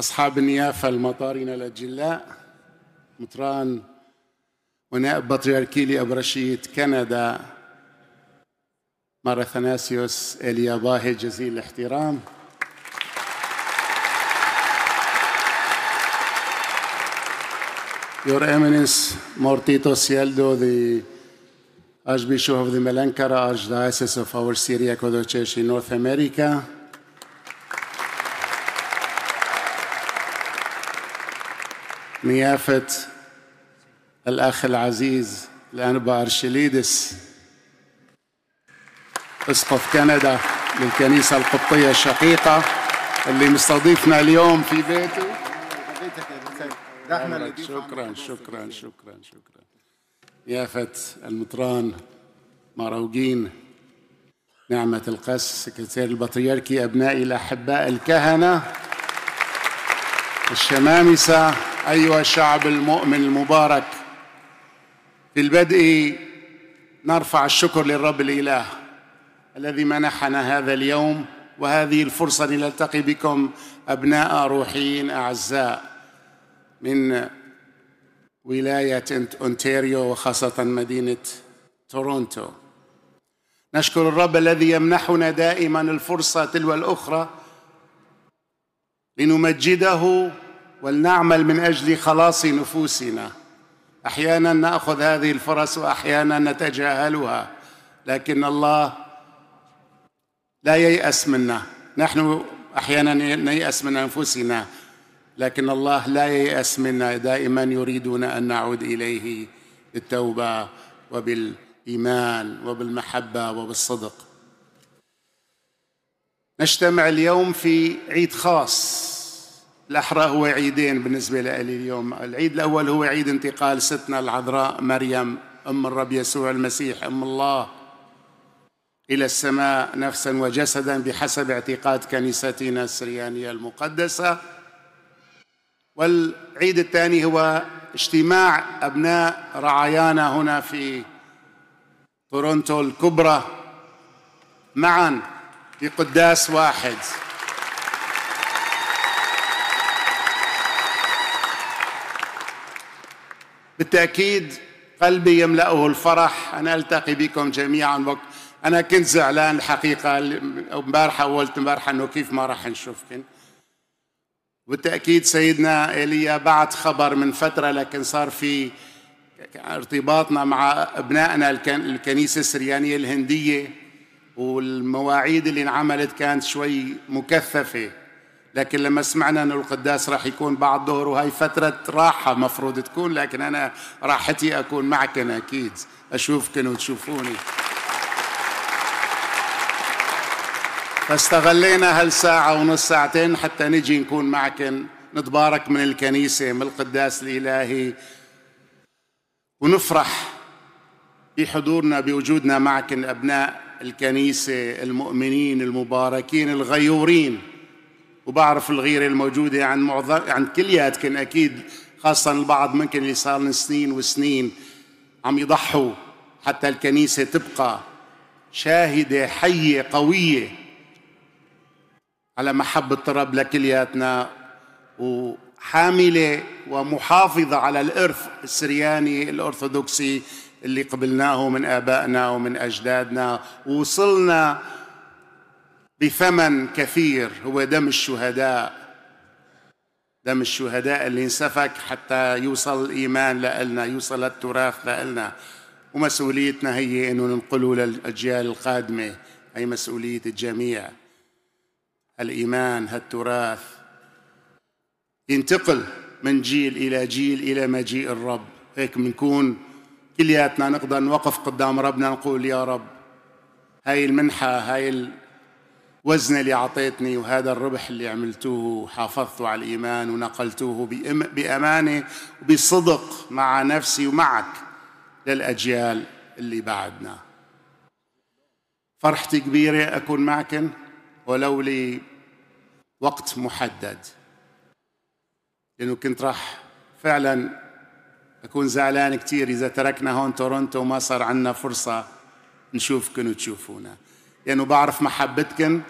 أصحاب النيافة المطارين الأجلاء مطران ونائب بطريركي لأبرشيد كندا مرة ثناسيوس إليا باهي جزيل الاحترام Your Eminence Mortito Cieldo, the Archbishop of the Melancara Archdiocese of our Syriac Orthodox Church in North America, نيافة الأخ العزيز الأنبا أرشليدس أسقف كندا للكنيسة القبطية الشقيقة اللي مستضيفنا اليوم في بيته شكرا شكرا شكرا شكرا شكرا يافة المطران مروجين نعمة القس سكرتير البطريركي أبنائي الأحباء الكهنة الشمامسة أيها الشعب المؤمن المبارك في البدء نرفع الشكر للرب الإله الذي منحنا هذا اليوم وهذه الفرصة لنلتقي بكم أبناء روحيين أعزاء من ولاية أونتاريو وخاصة مدينة تورونتو نشكر الرب الذي يمنحنا دائما الفرصة تلو الأخرى لنمجده ولنعمل من اجل خلاص نفوسنا احيانا ناخذ هذه الفرص واحيانا نتجاهلها لكن الله لا ييأس منا نحن احيانا نيأس من انفسنا لكن الله لا ييأس منا دائما يريدنا ان نعود اليه بالتوبه وبالايمان وبالمحبه وبالصدق نجتمع اليوم في عيد خاص الأحرى هو عيدين بالنسبة لي اليوم العيد الأول هو عيد انتقال ستنا العذراء مريم أم الرب يسوع المسيح أم الله إلى السماء نفسا وجسدا بحسب اعتقاد كنيستنا السريانية المقدسة والعيد الثاني هو اجتماع أبناء رعايانا هنا في تورونتو الكبرى معا بقداس واحد بالتأكيد قلبي يملأه الفرح أن ألتقي بكم جميعا وقت أنا كنت زعلان الحقيقة امبارحة أولت امبارحة أنه كيف ما راح نشوفكم بالتأكيد سيدنا ايليا بعد خبر من فترة لكن صار في ارتباطنا مع أبنائنا الكنيسة السريانية الهندية والمواعيد اللي انعملت كانت شوي مكثفة لكن لما سمعنا أن القداس راح يكون بعد ظهر وهي فترة راحة مفروض تكون لكن أنا راحتي أكون معكن أكيد أشوفكن وتشوفوني فاستغلينا هالساعة ونص ساعتين حتى نجي نكون معكن نتبارك من الكنيسة من القداس الإلهي ونفرح بحضورنا بوجودنا معكن أبناء الكنيسة المؤمنين المباركين الغيورين وبعرف الغيره الموجوده عند معظم عند كلياتكن اكيد خاصه البعض منكن اللي صار من سنين وسنين عم يضحوا حتى الكنيسه تبقى شاهده حيه قويه على محبه الرب لكلياتنا وحامله ومحافظه على الارث السرياني الارثوذكسي اللي قبلناه من ابائنا ومن اجدادنا ووصلنا بثمن كثير هو دم الشهداء دم الشهداء اللي انسفك حتى يوصل الإيمان لنا يوصل التراث لنا ومسؤوليتنا هي أنه ننقله للأجيال القادمة هي مسؤولية الجميع الإيمان هالتراث ينتقل من جيل إلى جيل إلى مجيء الرب هيك بنكون كلياتنا نقدر نوقف قدام ربنا نقول يا رب هاي المنحة هاي وزن اللي أعطيتني وهذا الربح اللي عملتوه وحافظتوا على الإيمان ونقلتوه بأمانة وبصدق مع نفسي ومعك للأجيال اللي بعدنا فرحتي كبيرة أكون معكن ولو لي وقت محدد لأنه كنت راح فعلا أكون زعلان كثير إذا تركنا هون تورونتو وما صار عندنا فرصة نشوفكن وتشوفونا لأنه بعرف محبتكن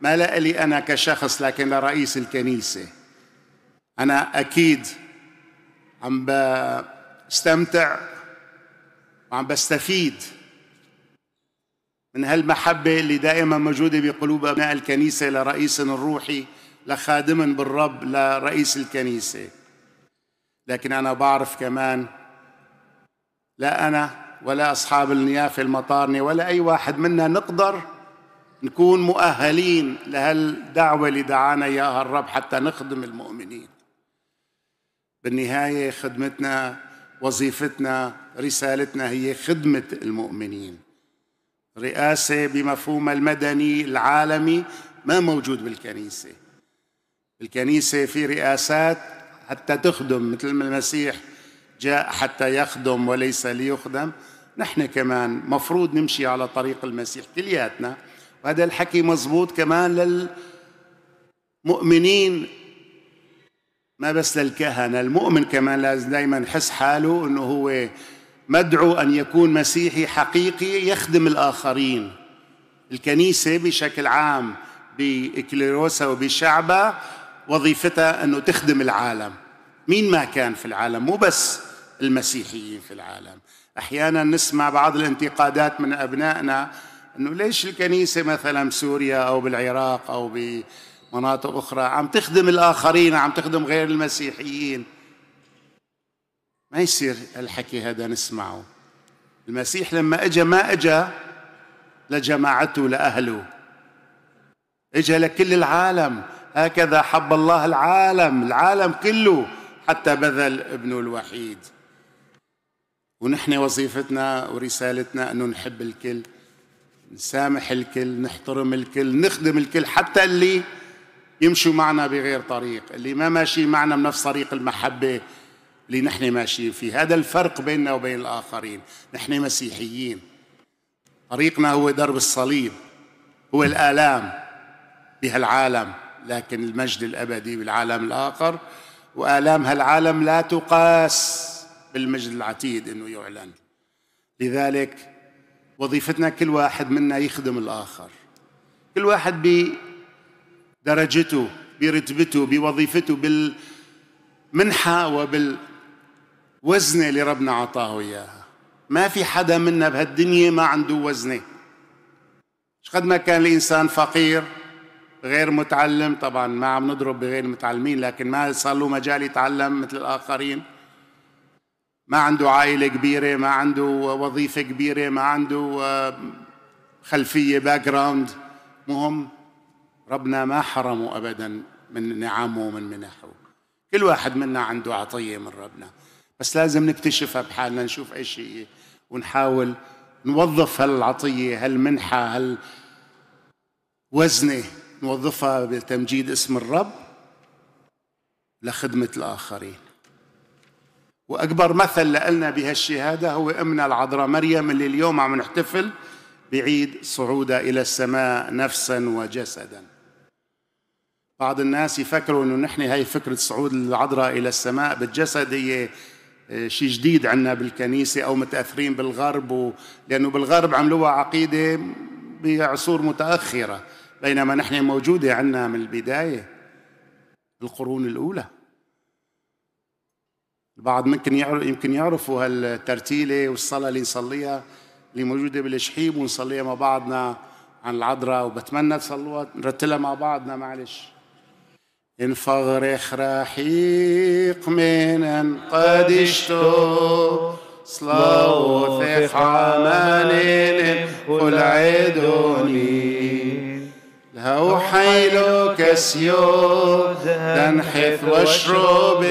ما لألي أنا كشخص لكن لرئيس الكنيسة أنا أكيد عم بستمتع وعم بستفيد من هالمحبة اللي دائما موجودة بقلوب أبناء الكنيسة لرئيس الروحي لخادم بالرب لرئيس الكنيسة لكن أنا بعرف كمان لا أنا ولا أصحاب النيافة المطارنة ولا أي واحد منا نقدر نكون مؤهلين لهالدعوة اللي دعانا إياها الرب حتى نخدم المؤمنين بالنهاية خدمتنا وظيفتنا رسالتنا هي خدمة المؤمنين رئاسة بمفهوم المدني العالمي ما موجود بالكنيسة الكنيسة في رئاسات حتى تخدم مثل ما المسيح جاء حتى يخدم وليس ليخدم نحن كمان مفروض نمشي على طريق المسيح كلياتنا وهذا الحكي مزبوط كمان للمؤمنين ما بس للكهنة المؤمن كمان لازم دايما يحس حاله أنه هو مدعو أن يكون مسيحي حقيقي يخدم الآخرين الكنيسة بشكل عام بإكليروسا وبشعبها وظيفتها أنه تخدم العالم مين ما كان في العالم مو بس المسيحيين في العالم احيانا نسمع بعض الانتقادات من ابنائنا انه ليش الكنيسه مثلا بسوريا او بالعراق او بمناطق اخرى عم تخدم الاخرين عم تخدم غير المسيحيين ما يصير الحكي هذا نسمعه المسيح لما اجى ما اجى لجماعته لاهله اجى لكل العالم هكذا حب الله العالم العالم كله حتى بذل ابنه الوحيد ونحن وظيفتنا ورسالتنا أنه نحب الكل نسامح الكل نحترم الكل نخدم الكل حتى اللي يمشوا معنا بغير طريق اللي ما ماشي معنا بنفس طريق المحبة اللي نحن ماشيين فيه هذا الفرق بيننا وبين الآخرين نحن مسيحيين طريقنا هو درب الصليب هو الآلام بهالعالم لكن المجد الأبدي بالعالم الآخر وآلام هالعالم لا تقاس بالمجد العتيد أنه يعلن لذلك وظيفتنا كل واحد منا يخدم الآخر كل واحد بدرجته برتبته بوظيفته بالمنحة وبالوزنة اللي ربنا عطاه إياها ما في حدا منا بهالدنيا ما عنده وزنه قد ما كان الإنسان فقير غير متعلم طبعا ما عم نضرب بغير المتعلمين لكن ما صار له مجال يتعلم مثل الآخرين ما عنده عائلة كبيرة ما عنده وظيفة كبيرة ما عنده آه، خلفية باك جراوند مهم ربنا ما حرمه أبدا من نعمه ومن منحه كل واحد منا عنده عطية من ربنا بس لازم نكتشفها بحالنا نشوف ايش هي ونحاول نوظف هالعطية هالمنحة هالوزنة نوظفها بتمجيد اسم الرب لخدمة الآخرين وأكبر مثل لنا بهالشهادة هو أمنا العذراء مريم اللي اليوم عم نحتفل بعيد صعودها إلى السماء نفسا وجسدا بعض الناس يفكروا انه نحن هاي فكره صعود العذراء الى السماء بالجسد هي آه، شيء جديد عندنا بالكنيسه او متاثرين بالغرب و... لانه بالغرب عملوها عقيده بعصور متاخره بينما نحن موجودة عندنا من البداية القرون الأولى البعض ممكن يعرف يمكن يعرفوا هالترتيلة والصلاة اللي نصليها اللي موجودة بالشحيم ونصليها مع بعضنا عن العذراء وبتمنى تصلوها نرتلها مع بعضنا معلش إن فغرخ رحيق من قد اشتو صلوث حمانين قل عدوني هو حيلو كسيود دنحث واشرب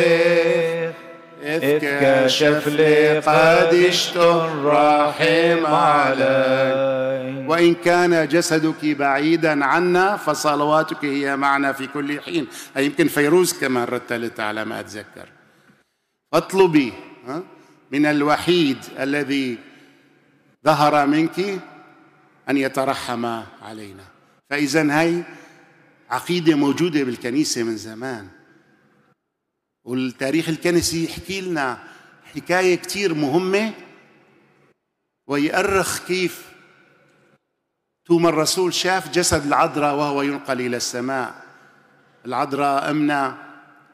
إذ كشف لي قد الرحيم علي وإن كان جسدك بعيدا عنا فصلواتك هي معنا في كل حين أي يمكن فيروز كمان رتلتها على ما أتذكر اطلبي من الوحيد الذي ظهر منك أن يترحم علينا فإذا هي عقيدة موجودة بالكنيسة من زمان والتاريخ الكنسي يحكي لنا حكاية كثير مهمة ويأرخ كيف ثم الرسول شاف جسد العذراء وهو ينقل إلى السماء العذراء أمنا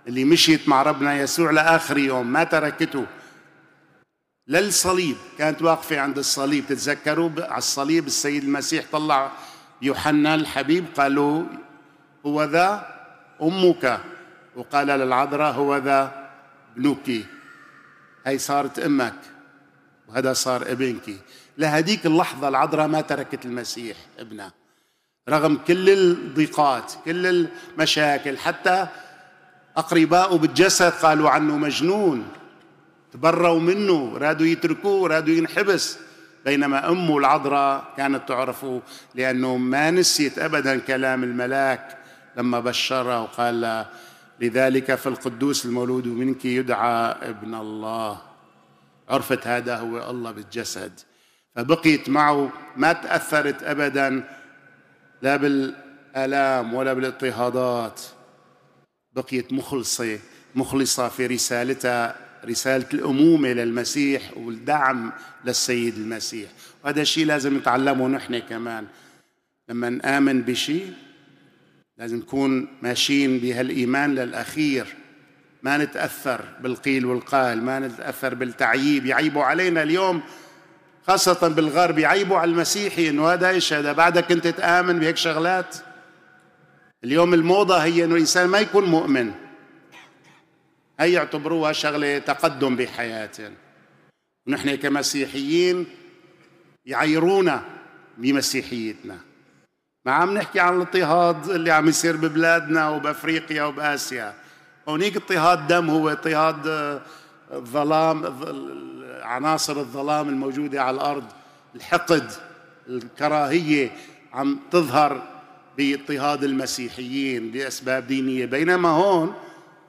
اللي مشيت مع ربنا يسوع لآخر يوم ما تركته للصليب كانت واقفة عند الصليب تتذكروا على الصليب السيد المسيح طلع يوحنا الحبيب قالوا هو ذا أمك وقال للعذراء هو ذا ابنك هي صارت أمك وهذا صار ابنك لهديك اللحظة العذراء ما تركت المسيح ابنها رغم كل الضيقات كل المشاكل حتى أقرباؤه بالجسد قالوا عنه مجنون تبروا منه رادوا يتركوه رادوا ينحبس بينما أمه العذراء كانت تعرفه لأنه ما نسيت أبدا كلام الملاك لما بشرها وقال لها لذلك فالقدوس المولود منك يدعى ابن الله عرفت هذا هو الله بالجسد فبقيت معه ما تأثرت أبدا لا بالآلام ولا بالاضطهادات بقيت مخلصة مخلصة في رسالتها رسالة الأمومة للمسيح والدعم للسيد المسيح وهذا الشيء لازم نتعلمه نحن كمان لما نآمن بشيء لازم نكون ماشيين بهالإيمان للأخير ما نتأثر بالقيل والقال ما نتأثر بالتعييب يعيبوا علينا اليوم خاصة بالغرب يعيبوا على المسيحي انه هذا ايش هذا بعدك انت تآمن بهيك شغلات اليوم الموضة هي انه الانسان ما يكون مؤمن هي يعتبروها شغلة تقدم بحياتنا ونحن كمسيحيين يعيرونا بمسيحيتنا ما عم نحكي عن الاضطهاد اللي عم يصير ببلادنا وبافريقيا وباسيا هونيك اضطهاد دم هو اضطهاد آه، الظلام عناصر الظلام الموجوده على الارض الحقد الكراهيه عم تظهر باضطهاد المسيحيين باسباب دينيه بينما هون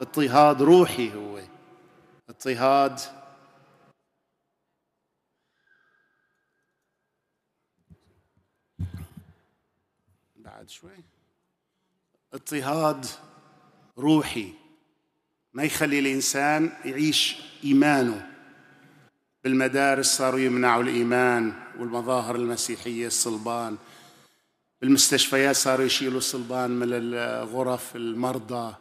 اضطهاد روحي هو اضطهاد بعد شوي اضطهاد روحي ما يخلي الانسان يعيش ايمانه بالمدارس صاروا يمنعوا الايمان والمظاهر المسيحيه الصلبان بالمستشفيات صاروا يشيلوا الصلبان من الغرف المرضى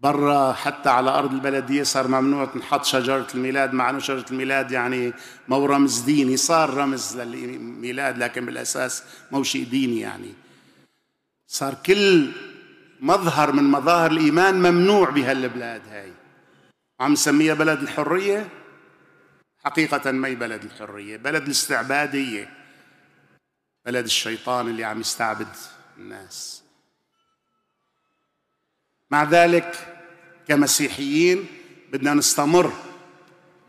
برا حتى على أرض البلدية صار ممنوع تنحط شجرة الميلاد مع أنه شجرة الميلاد يعني مو رمز ديني صار رمز للميلاد لكن بالأساس مو شيء ديني يعني صار كل مظهر من مظاهر الإيمان ممنوع بهالبلاد هاي عم نسميها بلد الحرية حقيقة ما هي بلد الحرية بلد الاستعبادية بلد الشيطان اللي عم يستعبد الناس مع ذلك كمسيحيين بدنا نستمر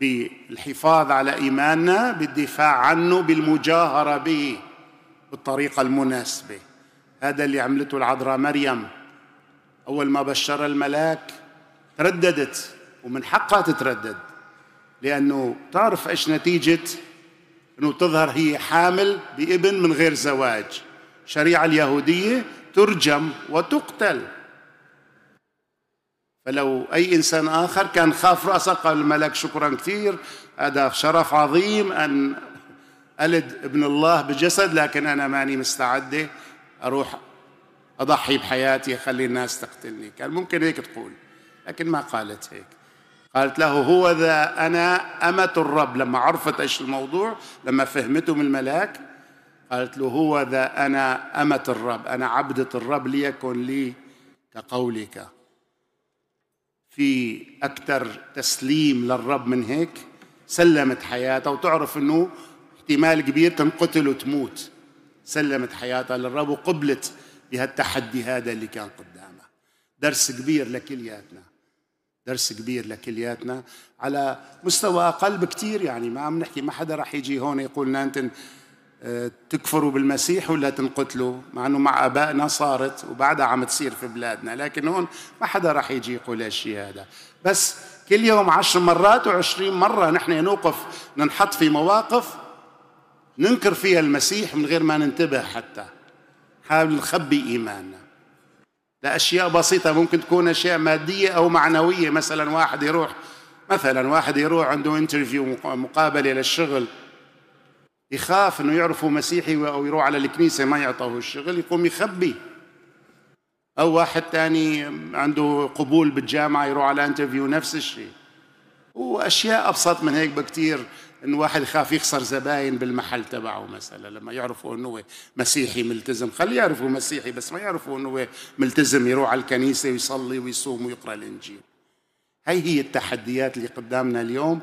بالحفاظ على ايماننا بالدفاع عنه بالمجاهره به بالطريقه المناسبه هذا اللي عملته العذراء مريم اول ما بشر الملاك ترددت ومن حقها تتردد لانه تعرف ايش نتيجه انه تظهر هي حامل بابن من غير زواج الشريعه اليهوديه ترجم وتقتل فلو أي إنسان آخر كان خاف رأسه قال الملك شكرا كثير هذا شرف عظيم أن ألد ابن الله بجسد لكن أنا ماني مستعدة أروح أضحي بحياتي أخلي الناس تقتلني كان ممكن هيك تقول لكن ما قالت هيك قالت له هو ذا أنا أمة الرب لما عرفت إيش الموضوع لما فهمته من الملاك قالت له هو ذا أنا أمة الرب أنا عبدة الرب ليكن لي كقولك في أكثر تسليم للرب من هيك سلمت حياتها وتعرف أنه احتمال كبير تنقتل وتموت سلمت حياتها للرب وقبلت بهالتحدي هذا اللي كان قدامها درس كبير لكلياتنا درس كبير لكلياتنا على مستوى اقل بكثير يعني ما عم نحكي ما حدا راح يجي هون يقول لنا تكفروا بالمسيح ولا تنقتلوا مع انه مع ابائنا صارت وبعدها عم تصير في بلادنا لكن هون ما حدا راح يجي يقول هالشيء هذا بس كل يوم عشر مرات وعشرين مرة نحن نوقف ننحط في مواقف ننكر فيها المسيح من غير ما ننتبه حتى حاول نخبي إيماننا لأشياء بسيطة ممكن تكون أشياء مادية أو معنوية مثلا واحد يروح مثلا واحد يروح عنده انترفيو مقابلة للشغل يخاف انه يعرفوا مسيحي او يروح على الكنيسه ما يعطوه الشغل يقوم يخبي او واحد ثاني عنده قبول بالجامعه يروح على انترفيو نفس الشيء واشياء ابسط من هيك بكثير انه واحد يخاف يخسر زباين بالمحل تبعه مثلا لما يعرفوا انه هو مسيحي ملتزم خليه يعرفوا مسيحي بس ما يعرفوا انه هو ملتزم يروح على الكنيسه ويصلي ويصوم ويقرا الانجيل هي هي التحديات اللي قدامنا اليوم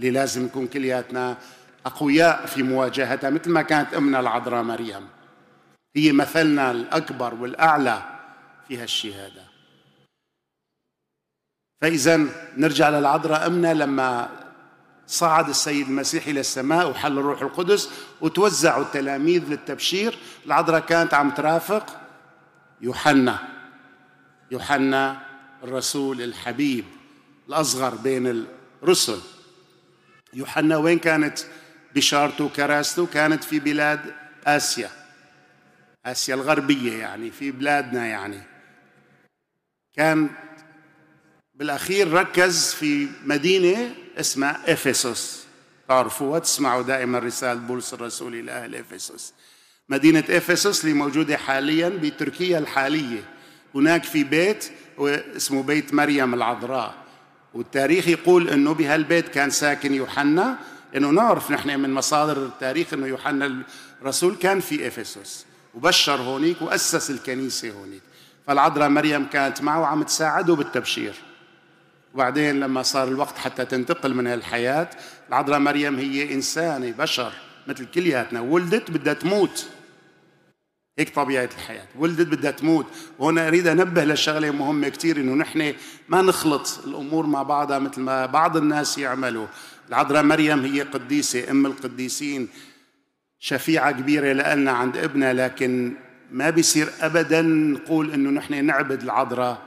اللي لازم نكون كلياتنا أقوياء في مواجهتها مثل ما كانت أمنا العذراء مريم هي مثلنا الأكبر والأعلى في هالشهادة فإذا نرجع للعذراء أمنا لما صعد السيد المسيح إلى السماء وحل الروح القدس وتوزعوا التلاميذ للتبشير العذراء كانت عم ترافق يوحنا يوحنا الرسول الحبيب الأصغر بين الرسل يوحنا وين كانت بشارته وكراسته كانت في بلاد آسيا آسيا الغربية يعني في بلادنا يعني كان بالأخير ركز في مدينة اسمها إفسوس تعرفوها تسمعوا دائما رسالة بولس الرسول إلى أهل إفسوس مدينة إفسوس اللي موجودة حاليا بتركيا الحالية هناك في بيت اسمه بيت مريم العذراء والتاريخ يقول انه بهالبيت كان ساكن يوحنا انه نعرف نحن من مصادر التاريخ انه يوحنا الرسول كان في افسس وبشر هونيك واسس الكنيسه هونيك فالعذراء مريم كانت معه وعم تساعده بالتبشير وبعدين لما صار الوقت حتى تنتقل من هالحياة العذراء مريم هي إنسانة بشر مثل كلياتنا ولدت بدها تموت هيك طبيعة الحياة ولدت بدها تموت وهنا أريد أنبه لشغلة مهمة كثير إنه نحن ما نخلط الأمور مع بعضها مثل ما بعض الناس يعملوا العذراء مريم هي قديسة أم القديسين شفيعة كبيرة لنا عند ابنها لكن ما بيصير أبدا نقول إنه نحن نعبد العذراء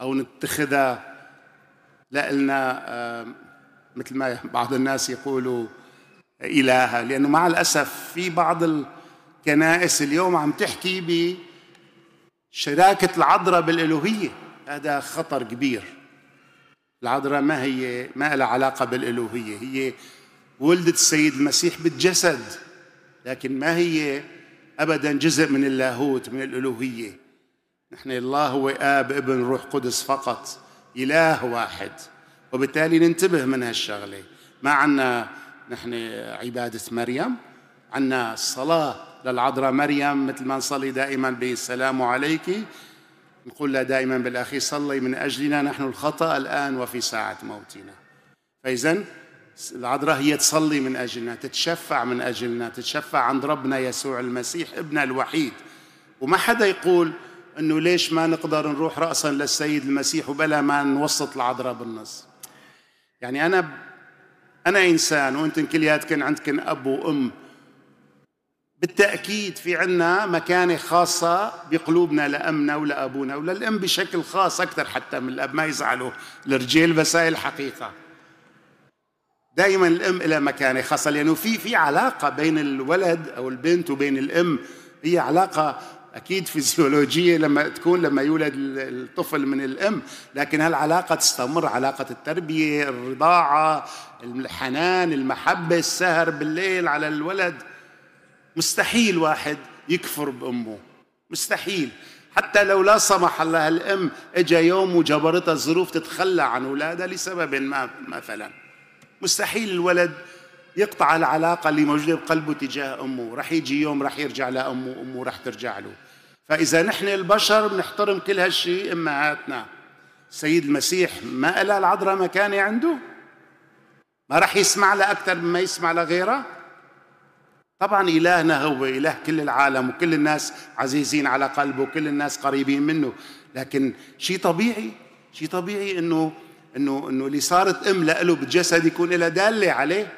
أو نتخذها لنا آه، مثل ما بعض الناس يقولوا إلهة لأنه مع الأسف في بعض الكنائس اليوم عم تحكي بشراكة العذراء بالإلوهية هذا خطر كبير العذراء ما هي ما لها علاقة بالألوهية هي ولدت السيد المسيح بالجسد لكن ما هي أبدا جزء من اللاهوت من الألوهية نحن الله هو آب ابن روح قدس فقط إله واحد وبالتالي ننتبه من هالشغلة ما عنا نحن عبادة مريم عنا الصلاة للعذراء مريم مثل ما نصلي دائما بالسلام عليك نقول له دائما بالأخي صلي من أجلنا نحن الخطأ الآن وفي ساعة موتنا فإذا العذراء هي تصلي من أجلنا تتشفع من أجلنا تتشفع عند ربنا يسوع المسيح ابنها الوحيد وما حدا يقول انه ليش ما نقدر نروح راسا للسيد المسيح وبلا ما نوسط العذراء بالنص يعني انا انا انسان وانتم كلياتكن عندكن اب وام بالتأكيد في عنا مكانة خاصة بقلوبنا لأمنا ولأبونا وللأم بشكل خاص أكثر حتى من الأب ما يزعلوا الرجال بس هاي الحقيقة دائما الأم لها مكانة خاصة لأنه في في علاقة بين الولد أو البنت وبين الأم هي علاقة أكيد فيزيولوجية لما تكون لما يولد الطفل من الأم لكن هالعلاقة تستمر علاقة التربية الرضاعة الحنان المحبة السهر بالليل على الولد مستحيل واحد يكفر بأمه مستحيل حتى لو لا سمح الله الأم إجا يوم وجبرتها الظروف تتخلى عن أولادها لسبب ما مثلا مستحيل الولد يقطع العلاقة اللي موجودة بقلبه تجاه أمه رح يجي يوم رح يرجع لأمه وأمه رح ترجع له فإذا نحن البشر بنحترم كل هالشيء أمهاتنا سيد المسيح ما قال العذراء مكانه عنده ما رح يسمع لها أكثر مما يسمع لغيرها طبعا إلهنا هو إله كل العالم وكل الناس عزيزين على قلبه وكل الناس قريبين منه لكن شيء طبيعي شيء طبيعي انه انه انه اللي صارت ام له بالجسد يكون لها داله عليه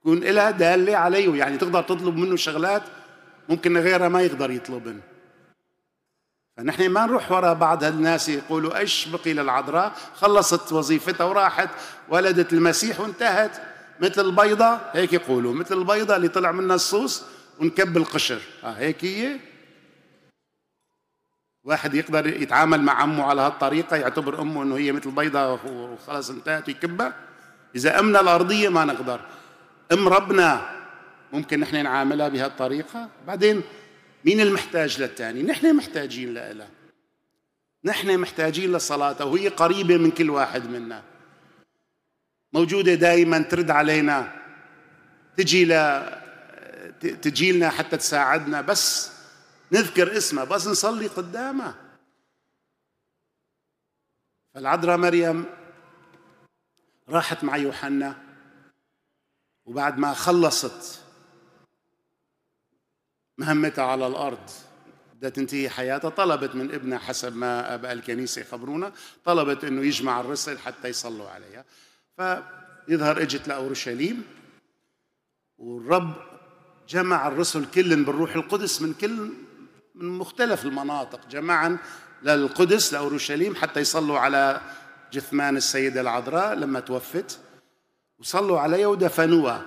يكون لها داله عليه يعني تقدر تطلب منه شغلات ممكن غيرها ما يقدر يطلبن فنحن ما نروح وراء بعض هالناس يقولوا ايش بقي للعذراء خلصت وظيفتها وراحت ولدت المسيح وانتهت مثل البيضة هيك يقولوا مثل البيضة اللي طلع منها الصوص ونكب القشر ها آه، هيك هي واحد يقدر يتعامل مع أمه على هالطريقة يعتبر أمه أنه هي مثل بيضة وخلاص انتهت ويكبها إذا أمنا الأرضية ما نقدر أم ربنا ممكن نحن نعاملها بهالطريقة بعدين مين المحتاج للثاني نحن محتاجين لها نحن محتاجين لصلاته وهي قريبة من كل واحد منا موجودة دائما ترد علينا تجي ل تجي لنا حتى تساعدنا بس نذكر اسمها بس نصلي قدامها فالعذراء مريم راحت مع يوحنا وبعد ما خلصت مهمتها على الأرض بدها تنتهي حياتها طلبت من ابنها حسب ما أبقى الكنيسة يخبرونا طلبت أنه يجمع الرسل حتى يصلوا عليها فيظهر اجت لاورشليم والرب جمع الرسل كل بالروح القدس من كل من مختلف المناطق جمعا للقدس لاورشليم حتى يصلوا على جثمان السيده العذراء لما توفت وصلوا عليها ودفنوها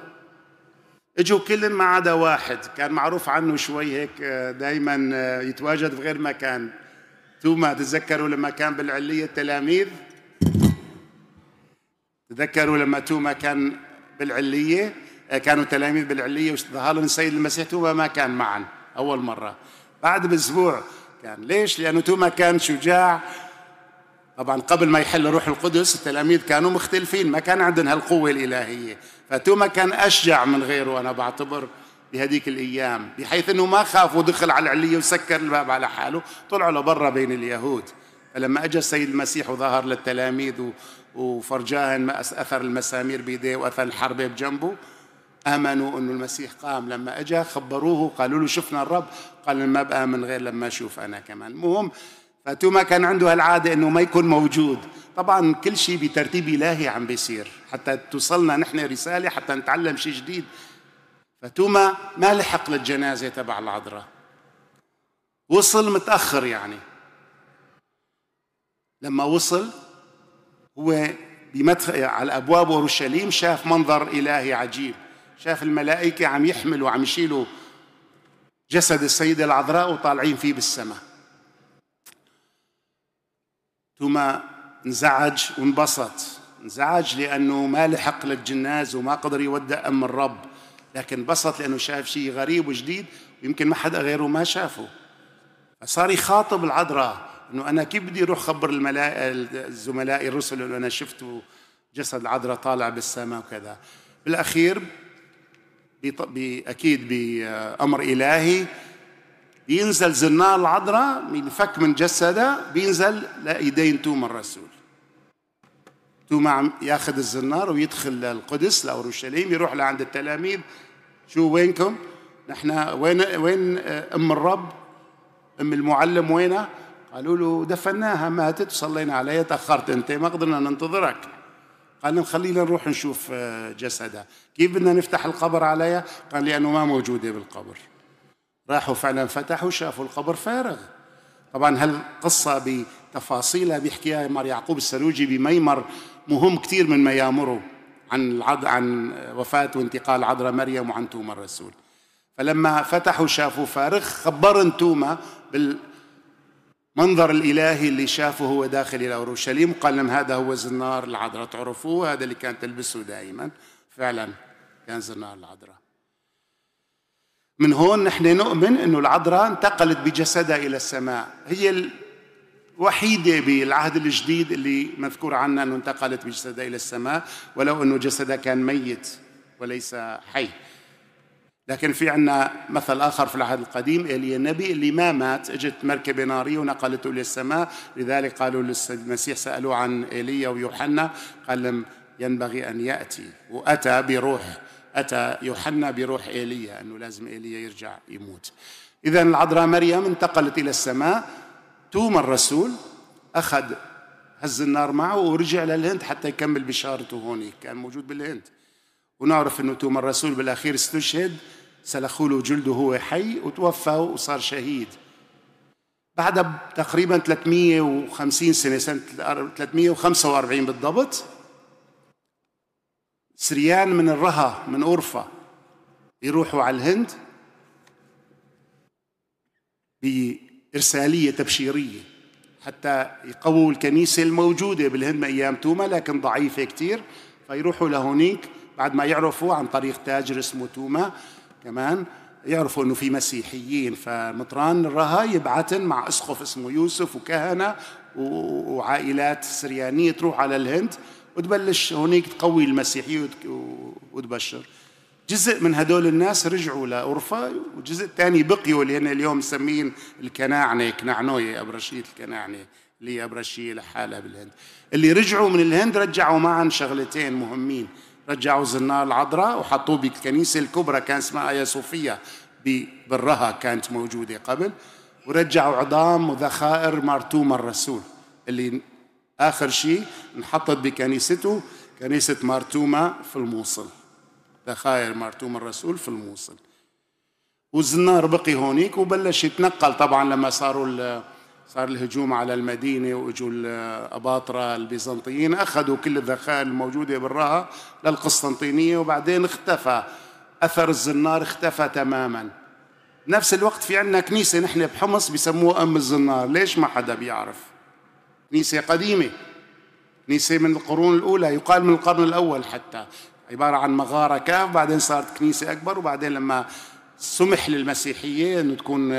اجوا كل ما عدا واحد كان معروف عنه شوي هيك آه، دائما آه، يتواجد في غير مكان ثم تتذكروا لما كان بالعليه التلاميذ تذكروا لما توما كان بالعلية آه، كانوا تلاميذ بالعلية وظهر لهم السيد المسيح توما ما كان معا أول مرة بعد بأسبوع كان ليش؟ لأنه توما كان شجاع طبعا قبل ما يحل روح القدس التلاميذ كانوا مختلفين ما كان عندهم هالقوة الإلهية فتوما كان أشجع من غيره أنا بعتبر بهذيك الأيام بحيث أنه ما خاف ودخل على العلية وسكر الباب على حاله طلعوا لبرا بين اليهود فلما أجى السيد المسيح وظهر للتلاميذ وفرجاهن أثر المسامير بيديه وأثر الحربة بجنبه آمنوا انه المسيح قام لما أجا خبروه قالوا له شفنا الرب قال ما بآمن غير لما أشوف أنا كمان المهم فتوما كان عنده هالعادة أنه ما يكون موجود طبعا كل شيء بترتيب إلهي عم بيصير حتى توصلنا نحن رسالة حتى نتعلم شيء جديد فتوما ما لحق للجنازة تبع العذراء وصل متأخر يعني لما وصل هو بمدخل على ابواب اورشليم شاف منظر الهي عجيب شاف الملائكه عم يحملوا عم يشيلوا جسد السيده العذراء وطالعين فيه بالسماء ثم انزعج وانبسط انزعج لانه ما لحق للجناز وما قدر يودع ام الرب لكن انبسط لانه شاف شيء غريب وجديد ويمكن ما حدا غيره ما شافه فصار يخاطب العذراء انه انا كيف بدي اروح خبر الملائكه الرسل انه انا شفت جسد العذراء طالع بالسماء وكذا بالاخير اكيد بامر الهي بينزل زنار العذراء بينفك من جسدها بينزل لإيدين توما الرسول توما ياخذ الزنار ويدخل للقدس لأورشليم يروح لعند التلاميذ شو وينكم نحن وين وين أم الرب أم المعلم وينها قالوا له دفناها ماتت وصلينا عليها تاخرت انت ما قدرنا ننتظرك قال خلينا نروح نشوف آه، جسدها كيف بدنا نفتح القبر عليها قال لانه ما موجوده بالقبر راحوا فعلا فتحوا شافوا القبر فارغ طبعا هالقصة بتفاصيلها بيحكيها مار يعقوب السروجي بميمر مهم كثير من ما يامره عن العض عن وفاة وانتقال عذراء مريم وعن توما الرسول فلما فتحوا شافوا فارغ خبر توما بال منظر الإلهي اللي شافه هو داخل إلى أورشليم قال لهم هذا هو زنار العذراء تعرفوه هذا اللي كانت تلبسه دائما فعلا كان زنار العذراء من هون نحن نؤمن أنه العذراء انتقلت بجسدها إلى السماء هي الوحيدة بالعهد الجديد اللي مذكور عنها أنه انتقلت بجسدها إلى السماء ولو أنه جسدها كان ميت وليس حي لكن في عنا مثل آخر في العهد القديم إيليا النبي اللي ما مات اجت مركبة نارية ونقلته إلى السماء لذلك قالوا للمسيح سألوه عن إيليا ويوحنا قال لم ينبغي أن يأتي وأتى بروح أتى يوحنا بروح إيليا أنه لازم إيليا يرجع يموت إذا العذراء مريم انتقلت إلى السماء توم الرسول أخذ هز النار معه ورجع للهند حتى يكمل بشارته هونيك كان موجود بالهند ونعرف أنه توما الرسول بالأخير استشهد سلخوا له جلده وهو حي وتوفى وصار شهيد بعد تقريبا 350 سنة سنة 345 بالضبط سريان من الرها من أورفا يروحوا على الهند بإرسالية تبشيرية حتى يقووا الكنيسة الموجودة بالهند أيام توما لكن ضعيفة كثير فيروحوا لهونيك بعد ما يعرفوا عن طريق تاجر اسمه توما كمان يعرفوا انه في مسيحيين فمطران الرها يبعتن مع اسقف اسمه يوسف وكهنه وعائلات سريانيه تروح على الهند وتبلش هونيك تقوي المسيحيه وتبشر جزء من هدول الناس رجعوا لاورفا وجزء ثاني بقيوا اللي هن اليوم مسمين الكناعنه كنعنويه ابرشيه الكناعنه اللي هي ابرشيه لحالها بالهند اللي رجعوا من الهند رجعوا معهم شغلتين مهمين رجعوا زنار العذراء وحطوه بالكنيسة الكبرى كان اسمها آيا صوفيا بالرها كانت موجودة قبل ورجعوا عظام وذخائر مرتوم الرسول اللي آخر شيء انحطت بكنيسته كنيسة مارتوما في الموصل ذخائر مارتوما الرسول في الموصل والزنار بقي هونيك وبلش يتنقل طبعا لما صاروا صار الهجوم على المدينة وإجوا الأباطرة البيزنطيين أخذوا كل الذخائر الموجودة بالرها للقسطنطينية وبعدين اختفى أثر الزنار اختفى تماما نفس الوقت في عندنا كنيسة نحن بحمص بسموها أم الزنار ليش ما حدا بيعرف كنيسة قديمة كنيسة من القرون الأولى يقال من القرن الأول حتى عبارة عن مغارة كاف بعدين صارت كنيسة أكبر وبعدين لما سمح للمسيحية أن تكون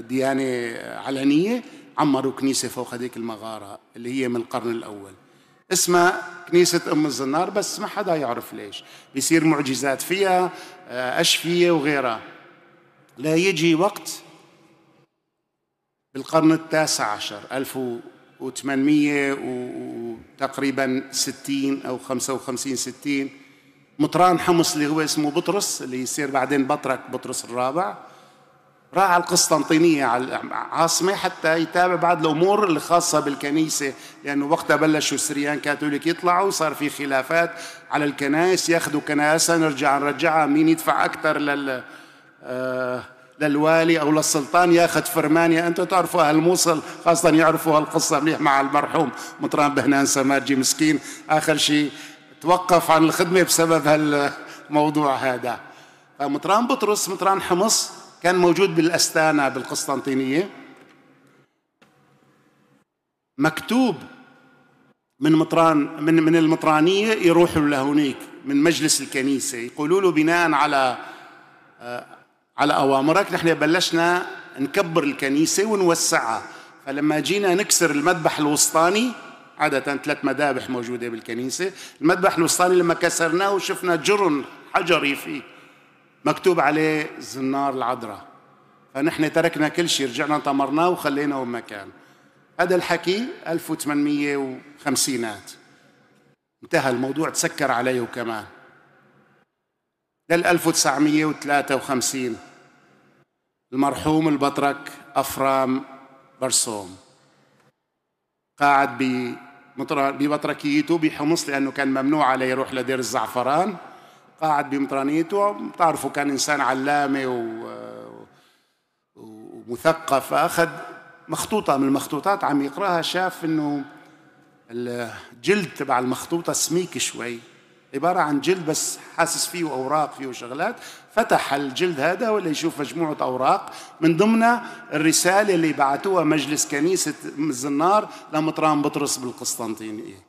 ديانة علنية عمروا كنيسة فوق هذيك المغارة اللي هي من القرن الأول اسمها كنيسة أم الزنار بس ما حدا يعرف ليش بيصير معجزات فيها آه، أشفية وغيرها لا يجي وقت بالقرن التاسع عشر 1800 وتقريبا 60 أو 55 60 مطران حمص اللي هو اسمه بطرس اللي يصير بعدين بطرك بطرس الرابع راح على القسطنطينية على العاصمة حتى يتابع بعض الأمور الخاصة بالكنيسة لأنه وقتها بلشوا السريان كاثوليك يطلعوا وصار في خلافات على الكنائس ياخذوا كنائسها نرجع نرجعها مين يدفع أكثر لل آه للوالي أو للسلطان ياخذ فرمانيا أنتم تعرفوا أهل خاصة يعرفوا هالقصة منيح مع المرحوم مطران بهنان سمارجي مسكين آخر شيء توقف عن الخدمة بسبب هالموضوع هذا فمطران بطرس مطران حمص كان موجود بالاستانه بالقسطنطينيه مكتوب من مطران من من المطرانيه يروحوا لهونيك من مجلس الكنيسه يقولوا له بناء على آه، على اوامرك نحن بلشنا نكبر الكنيسه ونوسعها فلما جينا نكسر المذبح الوسطاني عادة ثلاث مذابح موجودة بالكنيسة المذبح الوسطاني لما كسرناه وشفنا جرن حجري فيه مكتوب عليه زنار العذراء فنحن تركنا كل شيء رجعنا طمرناه وخليناه بمكان هذا الحكي 1850ات انتهى الموضوع تسكر عليه كمان لل 1953 المرحوم البطرك أفرام برسوم قاعد بمطر... ببطركيته بحمص لأنه كان ممنوع عليه يروح لدير الزعفران قاعد بمطرانيته بتعرفوا كان إنسان علامة و... ومثقف فأخذ مخطوطة من المخطوطات عم يقراها شاف إنه الجلد تبع المخطوطة سميك شوي عبارة عن جلد بس حاسس فيه أوراق فيه شغلات فتح الجلد هذا ولا يشوف مجموعة أوراق من ضمنها الرسالة اللي بعتوها مجلس كنيسة الزنار لمطران بطرس بالقسطنطينية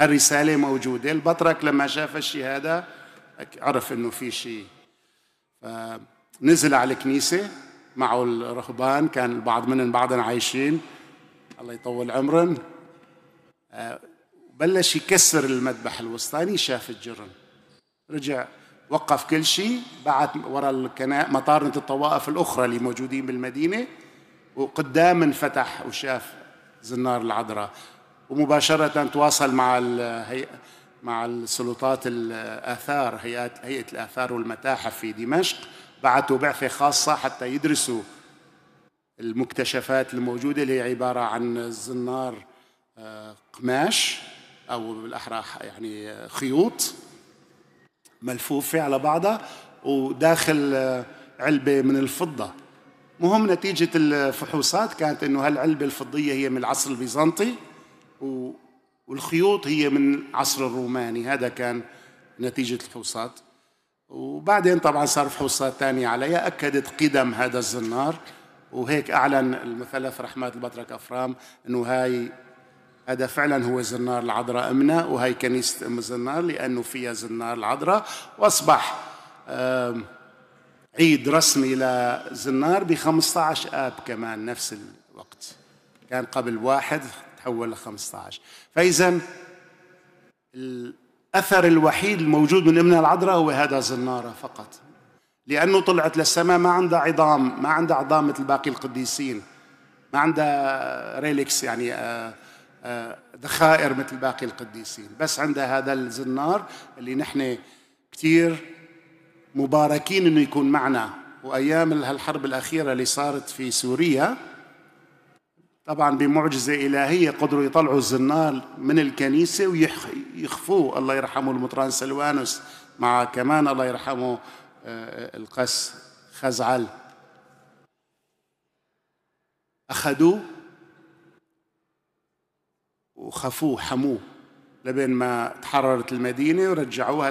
هالرسالة موجودة البطرك لما شاف الشيء هذا عرف انه في شيء نزل على الكنيسه معه الرهبان كان البعض منهم بعدنا عايشين الله يطول عمرهم آه، بلش يكسر المذبح الوسطاني شاف الجرم رجع وقف كل شيء بعت وراء الكناء مطارنة الطوائف الأخرى اللي موجودين بالمدينة وقدام انفتح وشاف زنار العذراء ومباشرة تواصل مع الهيئة مع السلطات الآثار هيئة الآثار والمتاحف في دمشق بعثوا بعثة خاصة حتى يدرسوا المكتشفات الموجودة اللي هي عبارة عن زنار آه، قماش أو بالأحرى يعني آه، خيوط ملفوفة على بعضها وداخل آه، علبة من الفضة مهم نتيجة الفحوصات كانت أنه هالعلبة الفضية هي من العصر البيزنطي و والخيوط هي من العصر الروماني هذا كان نتيجة الفحوصات وبعدين طبعا صار فحوصات ثانية عليها أكدت قدم هذا الزنار وهيك أعلن المثلث رحمات البطرك أفرام أنه هاي هذا فعلا هو زنار العذراء أمنا وهي كنيسة أم الزنار لأنه فيها زنار العذراء وأصبح عيد رسمي لزنار ب 15 آب كمان نفس الوقت كان قبل واحد تحول ل 15 فاذا الاثر الوحيد الموجود من ابن العذراء هو هذا الزناره فقط لانه طلعت للسماء ما عندها عظام ما عندها عظام مثل باقي القديسين ما عندها ريليكس يعني آه، آه، ذخائر مثل باقي القديسين بس عندها هذا الزنار اللي نحن كثير مباركين انه يكون معنا وايام هالحرب الاخيره اللي صارت في سوريا طبعا بمعجزة إلهية قدروا يطلعوا الزنار من الكنيسة ويخفوه الله يرحمه المطران سلوانوس مع كمان الله يرحمه آه، القس خزعل أخذوه وخفوه حموه لبين ما تحررت المدينة ورجعوها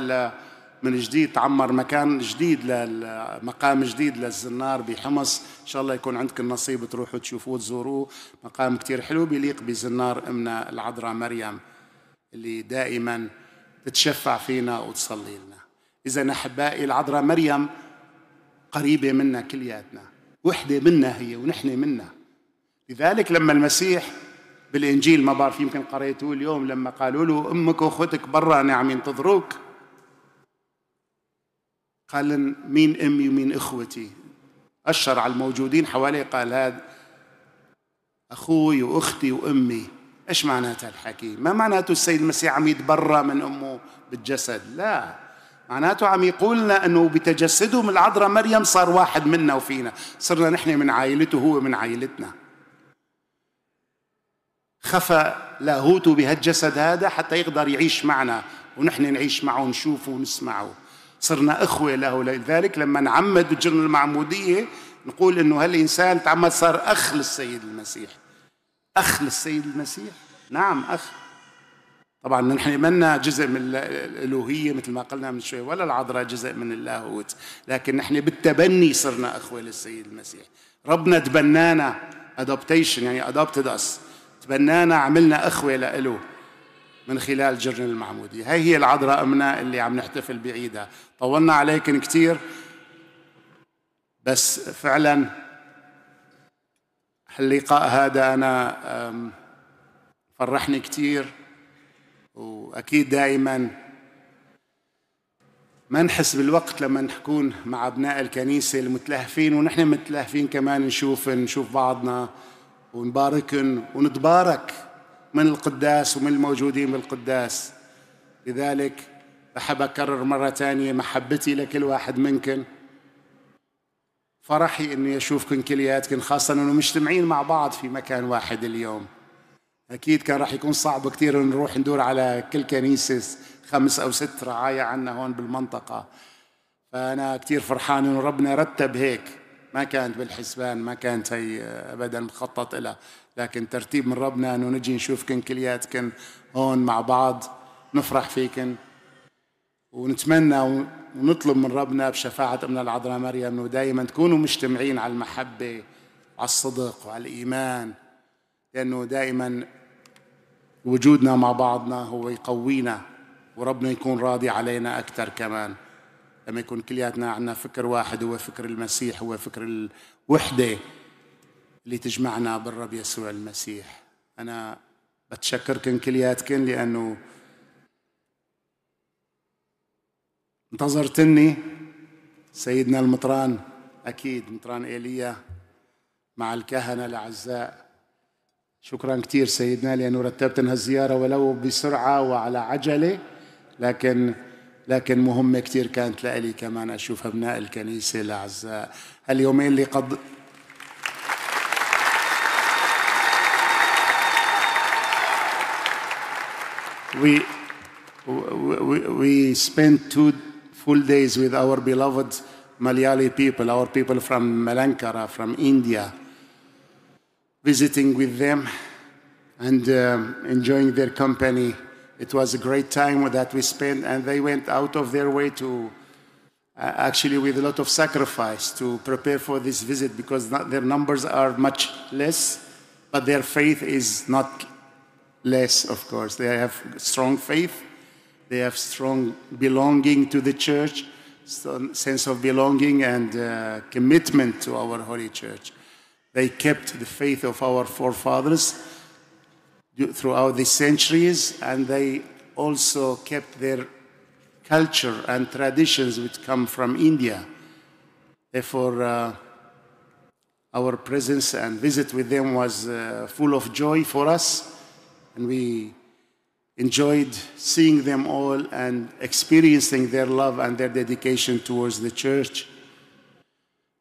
من جديد تعمر مكان جديد مقام جديد للزنار بحمص ان شاء الله يكون عندكم النصيب تروحوا تشوفوه تزوروه مقام كتير حلو بيليق بزنار امنا العذراء مريم اللي دائما تتشفع فينا وتصلي لنا اذا احبائي العذراء مريم قريبه منا كلياتنا وحده منا هي ونحن منا لذلك لما المسيح بالانجيل ما بعرف يمكن قريتوه اليوم لما قالوا له امك واخوتك برا نعم ينتظروك قال مين امي ومين اخوتي اشر على الموجودين حواليه قال هذا اخوي واختي وامي ايش معناتها الحكي ما معناته السيد المسيح عم يتبرى من امه بالجسد لا معناته عم يقول لنا انه بتجسده من العذراء مريم صار واحد منا وفينا صرنا نحن من عائلته وهو من عائلتنا خفى لاهوته بهالجسد هذا حتى يقدر يعيش معنا ونحن نعيش معه ونشوفه ونسمعه صرنا إخوة له لذلك لما نعمد وتجرنا المعمودية نقول إنه هالإنسان تعمد صار أخ للسيد المسيح أخ للسيد المسيح نعم أخ طبعا نحن منا جزء من الالوهيه مثل ما قلنا من شوي ولا العذراء جزء من اللاهوت لكن نحن بالتبني صرنا اخوه للسيد المسيح ربنا تبنانا ادابتيشن يعني ادابتد اس تبنانا عملنا اخوه لإله من خلال جرن المعمودي هاي هي العذراء أمنا اللي عم نحتفل بعيدها طولنا عليكن كثير بس فعلا اللقاء هذا أنا فرحني كثير وأكيد دائما ما نحس بالوقت لما نكون مع أبناء الكنيسة المتلهفين ونحن متلهفين كمان نشوف نشوف بعضنا ونباركن ونتبارك من القداس ومن الموجودين بالقداس لذلك أحب أكرر مرة ثانية محبتي لكل واحد منكن فرحي إني أشوفكن كلياتكن خاصة إنه مجتمعين مع بعض في مكان واحد اليوم أكيد كان راح يكون صعب كثير نروح ندور على كل كنيسة خمس أو ست رعاية عنا هون بالمنطقة فأنا كثير فرحان إنه ربنا رتب هيك ما كانت بالحسبان ما كانت هي أبدا مخطط لها لكن ترتيب من ربنا انه نجي نشوفكن كلياتكن هون مع بعض نفرح فيكن ونتمنى ونطلب من ربنا بشفاعة ابن العذراء مريم أنه دائما تكونوا مجتمعين على المحبة وعلى الصدق وعلى الإيمان لأنه دائما وجودنا مع بعضنا هو يقوينا وربنا يكون راضي علينا أكثر كمان لما يكون كلياتنا عندنا فكر واحد هو فكر المسيح هو فكر الوحدة اللي تجمعنا بالرب يسوع المسيح أنا بتشكركن كلياتكن لأنه انتظرتني سيدنا المطران أكيد مطران إيليا مع الكهنة الأعزاء شكرا كثير سيدنا لأنه رتبت هالزيارة ولو بسرعة وعلى عجلة لكن لكن مهمة كثير كانت لإلي كمان أشوف أبناء الكنيسة الأعزاء هاليومين اللي قض We, we, we spent two full days with our beloved Malayali people, our people from Malankara, from India, visiting with them and um, enjoying their company. It was a great time that we spent, and they went out of their way to uh, actually with a lot of sacrifice to prepare for this visit because not, their numbers are much less, but their faith is not less, of course. They have strong faith, they have strong belonging to the church, sense of belonging and uh, commitment to our holy church. They kept the faith of our forefathers throughout the centuries, and they also kept their culture and traditions which come from India. Therefore, uh, our presence and visit with them was uh, full of joy for us and we enjoyed seeing them all and experiencing their love and their dedication towards the church.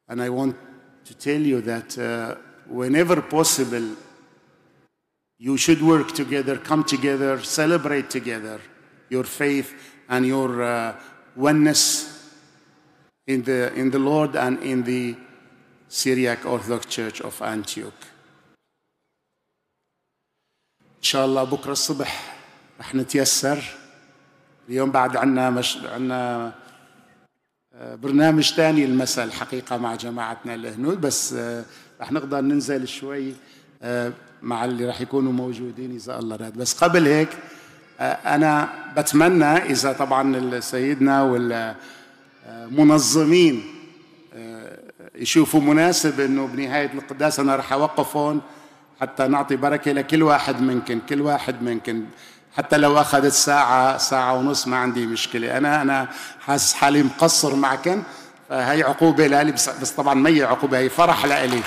And I want to tell you that uh, whenever possible, you should work together, come together, celebrate together your faith and your uh, oneness in the, in the Lord and in the Syriac Orthodox Church of Antioch. شاء الله بكرة الصبح رح نتيسر اليوم بعد عنا مش... عنا آه، برنامج ثاني المساء الحقيقة مع جماعتنا الهنود بس آه، رح نقدر ننزل شوي آه، مع اللي رح يكونوا موجودين إذا الله راد بس قبل هيك أنا بتمنى إذا طبعا سيدنا والمنظمين يشوفوا مناسب انه بنهايه القداس انا رح اوقف هون حتى نعطي بركة لكل واحد منكم كل واحد منكم حتى لو أخذت ساعة ساعة ونص ما عندي مشكلة أنا أنا حاسس حالي مقصر معكم فهي عقوبة لإلي بس, بس طبعا ما هي عقوبة هي فرح لإلي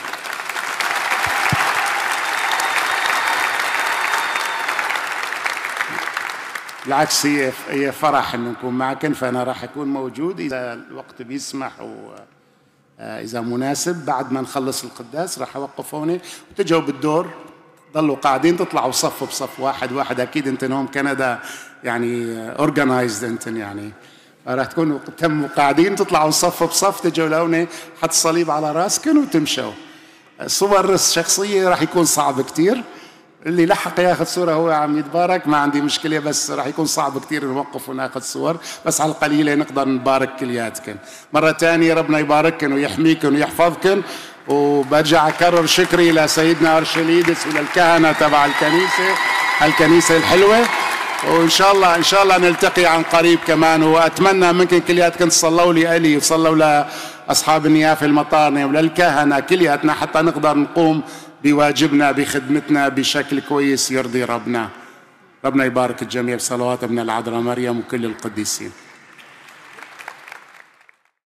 بالعكس هي هي فرح ان نكون معكن فانا راح اكون موجود اذا الوقت بيسمح و... آه، اذا مناسب بعد ما نخلص القداس راح اوقف هون وتجوا بالدور ضلوا قاعدين تطلعوا صف بصف واحد واحد اكيد انت هون كندا يعني اورجنايزد انت يعني راح تكونوا تم قاعدين تطلعوا صف بصف تجوا لهون حط صليب على راسكن وتمشوا آه، صور شخصيه راح يكون صعب كثير اللي لحق ياخذ صوره هو عم يتبارك ما عندي مشكله بس راح يكون صعب كثير نوقف وناخذ صور بس على القليله نقدر نبارك كلياتكم مره ثانيه ربنا يبارككم ويحميكم ويحفظكم وبرجع اكرر شكري لسيدنا ارشليدس وللكهنه تبع الكنيسه الكنيسه الحلوه وان شاء الله ان شاء الله نلتقي عن قريب كمان واتمنى منكم كلياتكم تصلوا لي الي وصلوا لاصحاب النيافه المطارنه وللكهنه كلياتنا حتى نقدر نقوم بواجبنا بخدمتنا بشكل كويس يرضي ربنا ربنا يبارك الجميع بصلوات ابن العذراء مريم وكل القديسين